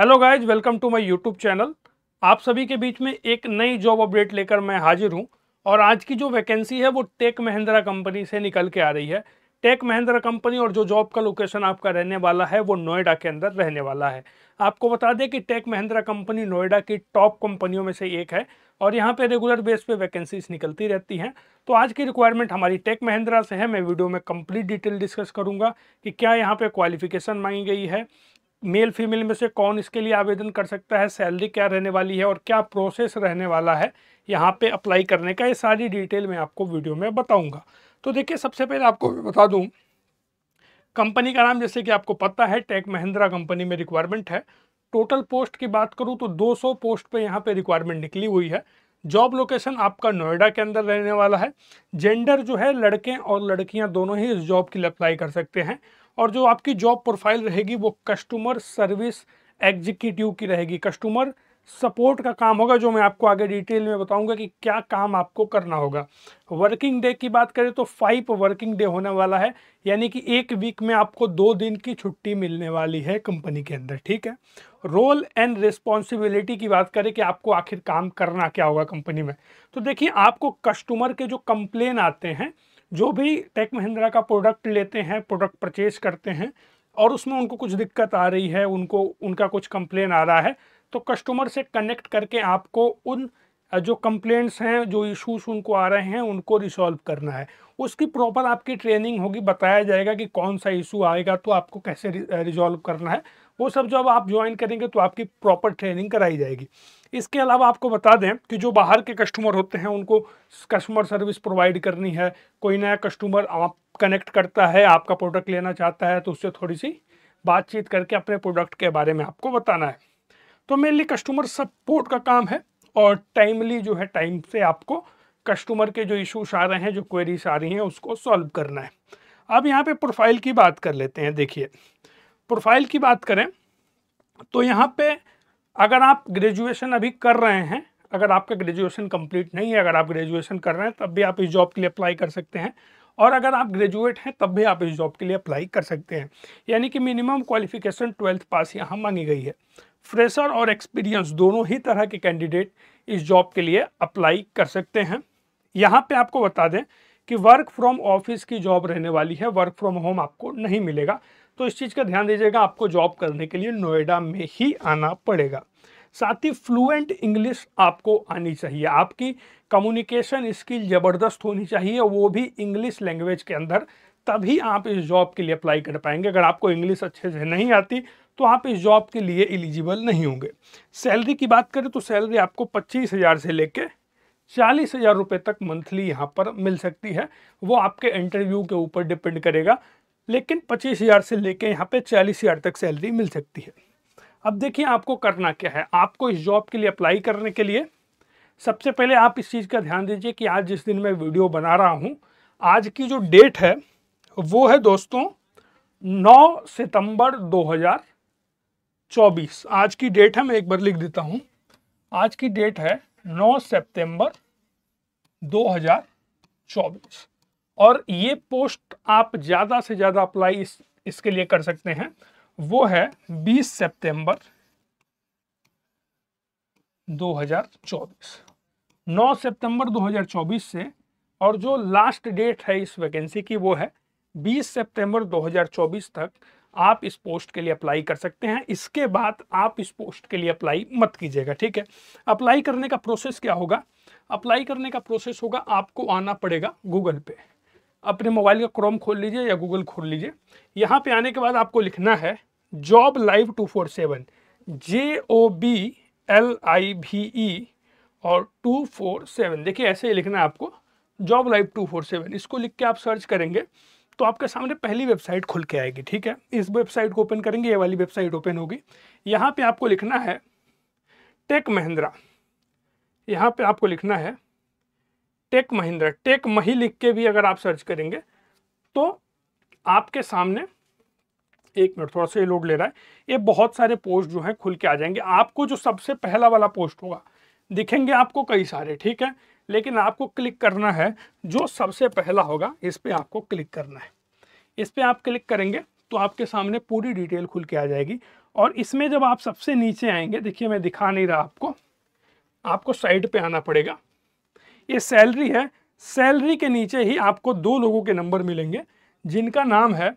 hello guys welcome to my YouTube channel आप सभी के बीच में एक नई जॉब अपडेट लेकर मैं हाजिर हूं और आज की जो वैकेंसी है वो टेक महिंद्रा कंपनी से निकल के आ रही है टेक महिंद्रा कंपनी और जो जॉब का लोकेशन आपका रहने वाला है वो नोएडा के अंदर रहने वाला है आपको बता दें कि टेक महिंद्रा कंपनी नोएडा की टॉप कंपनियों में से एक है और यहाँ पे रेगुलर बेस पे वैकेंसीज निकलती रहती हैं तो आज की रिक्वायरमेंट हमारी टेक महिंद्रा से है मैं वीडियो में कंप्लीट डिटेल डिस्कस करूँगा कि क्या यहाँ पे क्वालिफिकेशन मांगी गई है मेल फीमेल में से कौन इसके लिए आवेदन कर सकता है सैलरी क्या रहने वाली है और क्या प्रोसेस रहने वाला है यहाँ पे अप्लाई करने का ये सारी डिटेल मैं आपको वीडियो में बताऊंगा तो देखिए सबसे पहले आपको बता दूँ कंपनी का नाम जैसे कि आपको पता है टेक महिंद्रा कंपनी में रिक्वायरमेंट है टोटल पोस्ट की बात करूँ तो दो पोस्ट पे यहाँ पे रिक्वायरमेंट निकली हुई है जॉब लोकेशन आपका नोएडा के अंदर रहने वाला है जेंडर जो है लड़के और लड़कियां दोनों ही इस जॉब के लिए अप्लाई कर सकते हैं और जो आपकी जॉब प्रोफाइल रहेगी वो कस्टमर सर्विस एग्जीक्यूटिव की रहेगी कस्टमर सपोर्ट का काम होगा जो मैं आपको आगे डिटेल में बताऊंगा कि क्या काम आपको करना होगा वर्किंग डे की बात करें तो फाइव वर्किंग डे होने वाला है यानी कि एक वीक में आपको दो दिन की छुट्टी मिलने वाली है कंपनी के अंदर ठीक है रोल एंड रिस्पॉन्सिबिलिटी की बात करें कि आपको आखिर काम करना क्या होगा कंपनी में तो देखिए आपको कस्टमर के जो कंप्लेन आते हैं जो भी टेक महिंद्रा का प्रोडक्ट लेते हैं प्रोडक्ट परचेज करते हैं और उसमें उनको कुछ दिक्कत आ रही है उनको उनका कुछ कंप्लेन आ रहा है तो कस्टमर से कनेक्ट करके आपको उन जो कंप्लेंट्स हैं जो इश्यूज उनको आ रहे हैं उनको रिसॉल्व करना है उसकी प्रॉपर आपकी ट्रेनिंग होगी बताया जाएगा कि कौन सा इशू आएगा तो आपको कैसे रिजॉल्व करना है वो सब जब आप ज्वाइन करेंगे तो आपकी प्रॉपर ट्रेनिंग कराई जाएगी इसके अलावा आपको बता दें कि जो बाहर के कस्टमर होते हैं उनको कस्टमर सर्विस प्रोवाइड करनी है कोई नया कस्टमर आप कनेक्ट करता है आपका प्रोडक्ट लेना चाहता है तो उससे थोड़ी सी बातचीत करके अपने प्रोडक्ट के बारे में आपको बताना है तो मेनली कस्टमर सपोर्ट का काम है और टाइमली जो है टाइम से आपको कस्टमर के जो इश्यूज आ रहे हैं जो क्वेरीज आ रही हैं उसको सॉल्व करना है अब यहाँ पे प्रोफाइल की बात कर लेते हैं देखिए प्रोफाइल की बात करें तो यहाँ पे अगर आप ग्रेजुएशन अभी कर रहे हैं अगर आपका ग्रेजुएशन कंप्लीट नहीं है अगर आप ग्रेजुएशन कर रहे हैं तब भी आप इस जॉब के लिए अप्लाई कर सकते हैं और अगर आप ग्रेजुएट हैं तब भी आप इस जॉब के लिए अप्लाई कर सकते हैं यानी कि मिनिमम क्वालिफिकेशन ट्वेल्थ पास यहाँ मांगी गई है फ्रेशर और एक्सपीरियंस दोनों ही तरह के कैंडिडेट इस जॉब के लिए अप्लाई कर सकते हैं यहाँ पे आपको बता दें कि वर्क फ्रॉम ऑफिस की जॉब रहने वाली है वर्क फ्रॉम होम आपको नहीं मिलेगा तो इस चीज़ का ध्यान दीजिएगा आपको जॉब करने के लिए नोएडा में ही आना पड़ेगा साथ ही फ्लुएंट इंग्लिश आपको आनी चाहिए आपकी कम्युनिकेशन स्किल ज़बरदस्त होनी चाहिए वो भी इंग्लिश लैंग्वेज के अंदर तभी आप इस जॉब के लिए अप्लाई कर पाएंगे अगर आपको इंग्लिश अच्छे से नहीं आती तो आप इस जॉब के लिए एलिजिबल नहीं होंगे सैलरी की बात करें तो सैलरी आपको पच्चीस हज़ार से लेके चालीस हज़ार रुपये तक मंथली यहाँ पर मिल सकती है वो आपके इंटरव्यू के ऊपर डिपेंड करेगा लेकिन पच्चीस हज़ार से लेके यहाँ पे चालीस हज़ार तक सैलरी मिल सकती है अब देखिए आपको करना क्या है आपको इस जॉब के लिए अप्लाई करने के लिए सबसे पहले आप इस चीज़ का ध्यान दीजिए कि आज जिस दिन मैं वीडियो बना रहा हूँ आज की जो डेट है वो है दोस्तों 9 सितंबर 2024 आज की डेट है मैं एक बार लिख देता हूँ आज की डेट है नौ सितंबर चौबीस और ये पोस्ट आप ज़्यादा से ज़्यादा अप्लाई इस इसके लिए कर सकते हैं वो है 20 सितंबर 2024 9 सितंबर 2024 से और जो लास्ट डेट है इस वैकेंसी की वो है 20 सितंबर 2024 तक आप इस पोस्ट के लिए अप्लाई कर सकते हैं इसके बाद आप इस पोस्ट के लिए अप्लाई मत कीजिएगा ठीक है अप्लाई करने का प्रोसेस क्या होगा अप्लाई करने का प्रोसेस होगा आपको आना पड़ेगा गूगल पे अपने मोबाइल का क्रोम खोल लीजिए या गूगल खोल लीजिए यहाँ पे आने के बाद आपको लिखना है job live two four seven J O B L I V E और टू फोर सेवन देखिए ऐसे ही लिखना है आपको job live two four seven इसको लिख के आप सर्च करेंगे तो आपके सामने पहली वेबसाइट खुल के आएगी ठीक है इस वेबसाइट को ओपन करेंगे ये वाली वेबसाइट ओपन होगी यहाँ पे आपको लिखना है टेक महिंद्रा यहाँ पे आपको लिखना है टेक महिंद्रा टेक मही लिख के भी अगर आप सर्च करेंगे तो आपके सामने एक मिनट थोड़ा सा ये लोड ले रहा है ये बहुत सारे पोस्ट जो हैं खुल के आ जाएंगे आपको जो सबसे पहला वाला पोस्ट होगा दिखेंगे आपको कई सारे ठीक है लेकिन आपको क्लिक करना है जो सबसे पहला होगा इस पर आपको क्लिक करना है इस पर आप क्लिक करेंगे तो आपके सामने पूरी डिटेल खुल के आ जाएगी और इसमें जब आप सबसे नीचे आएंगे देखिए मैं दिखा नहीं रहा आपको आपको साइड पे आना पड़ेगा ये सैलरी है सैलरी के नीचे ही आपको दो लोगों के नंबर मिलेंगे जिनका नाम है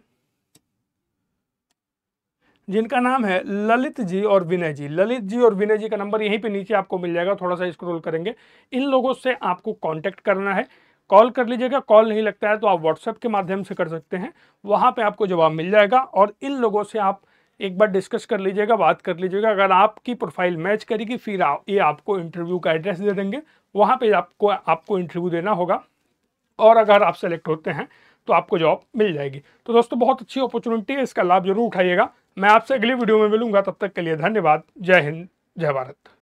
जिनका नाम है ललित जी और विनय जी ललित जी और विनय जी का नंबर यहीं पे नीचे आपको मिल जाएगा थोड़ा सा स्क्रॉल करेंगे इन लोगों से आपको कांटेक्ट करना है कॉल कर लीजिएगा कॉल नहीं लगता है तो आप व्हाट्सएप के माध्यम से कर सकते हैं वहाँ पे आपको जवाब मिल जाएगा और इन लोगों से आप एक बार डिस्कस कर लीजिएगा बात कर लीजिएगा अगर आपकी प्रोफाइल मैच करेगी फिर आ, ये आपको इंटरव्यू का एड्रेस दे देंगे वहाँ पे आपको आपको इंटरव्यू देना होगा और अगर आप सेलेक्ट होते हैं तो आपको जॉब मिल जाएगी तो दोस्तों बहुत अच्छी अपॉर्चुनिटी है इसका लाभ जरूर उठाइएगा मैं आपसे अगली वीडियो में मिलूंगा तब तक के लिए धन्यवाद जय हिंद जय भारत